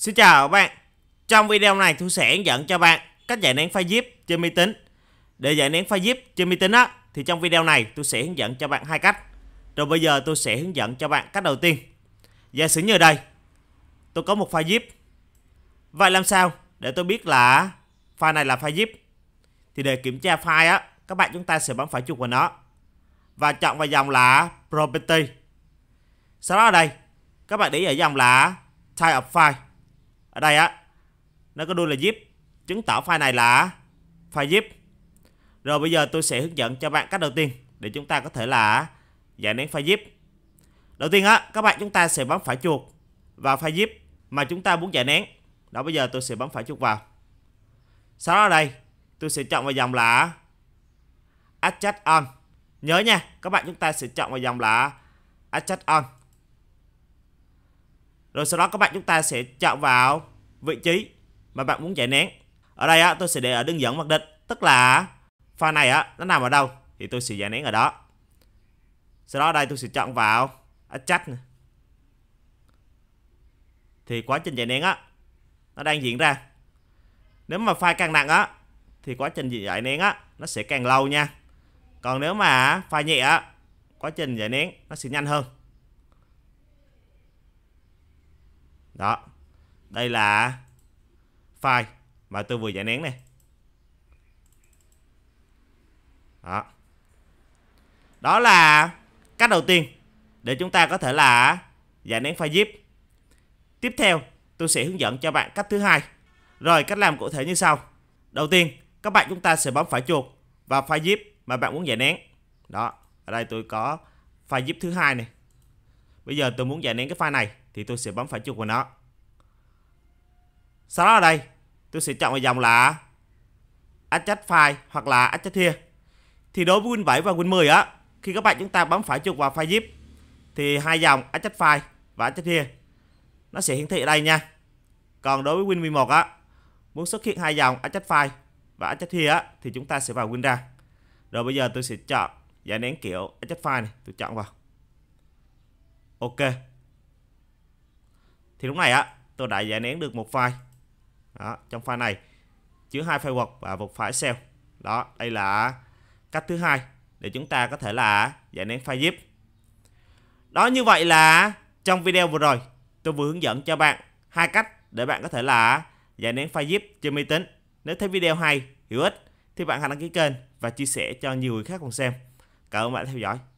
Xin chào các bạn Trong video này tôi sẽ hướng dẫn cho bạn cách giải nén file zip trên máy tính Để giải nén file zip trên máy tính á Thì trong video này tôi sẽ hướng dẫn cho bạn hai cách Rồi bây giờ tôi sẽ hướng dẫn cho bạn cách đầu tiên Giả sử như đây Tôi có một file zip Vậy làm sao để tôi biết là file này là file zip Thì để kiểm tra file á Các bạn chúng ta sẽ bấm phải chuột vào nó Và chọn vào dòng là Property Sau đó ở đây Các bạn để ý ở dòng là Type of File ở đây á nó có đuôi là zip chứng tỏ file này là file zip rồi bây giờ tôi sẽ hướng dẫn cho bạn cách đầu tiên để chúng ta có thể là giải nén file zip đầu tiên á các bạn chúng ta sẽ bấm phải chuột vào file zip mà chúng ta muốn giải nén đó bây giờ tôi sẽ bấm phải chuột vào sau đó đây tôi sẽ chọn vào dòng là Adjust On nhớ nha các bạn chúng ta sẽ chọn vào dòng là Adjust On rồi sau đó các bạn chúng ta sẽ chọn vào vị trí mà bạn muốn chạy nén. Ở đây á, tôi sẽ để ở đường dẫn mặc định, tức là file này á nó nằm ở đâu thì tôi sẽ giải nén ở đó. Sau đó đây tôi sẽ chọn vào Attach này. Thì quá trình giải nén á nó đang diễn ra. Nếu mà file càng nặng á thì quá trình giải nén á nó sẽ càng lâu nha. Còn nếu mà file nhẹ á quá trình giải nén nó sẽ nhanh hơn. đó đây là file mà tôi vừa giải nén này đó đó là cách đầu tiên để chúng ta có thể là giải nén file zip tiếp theo tôi sẽ hướng dẫn cho bạn cách thứ hai rồi cách làm cụ thể như sau đầu tiên các bạn chúng ta sẽ bấm phải chuột vào file zip mà bạn muốn giải nén đó ở đây tôi có file zip thứ hai này Bây giờ tôi muốn giải nén cái file này thì tôi sẽ bấm phải chuột của nó. Sau đó ở đây, tôi sẽ chọn vào dòng là Adjust File hoặc là Adjust Here. Thì đối với Win 7 và Win 10 á, khi các bạn chúng ta bấm phải chuột vào file zip thì hai dòng Adjust File và Adjust Here nó sẽ hiển thị ở đây nha. Còn đối với Win 11 á, muốn xuất hiện hai dòng Adjust File và Adjust Here á thì chúng ta sẽ vào Win ra. Rồi bây giờ tôi sẽ chọn giải nén kiểu Adjust File này, tôi chọn vào ok thì lúc này á tôi đã giải nén được một file đó, trong file này chứa hai file Word và một file Excel đó đây là cách thứ hai để chúng ta có thể là giải nén file zip đó như vậy là trong video vừa rồi tôi vừa hướng dẫn cho bạn hai cách để bạn có thể là giải nén file zip trên máy tính nếu thấy video hay hữu ích thì bạn hãy đăng ký kênh và chia sẻ cho nhiều người khác cùng xem cảm ơn bạn theo dõi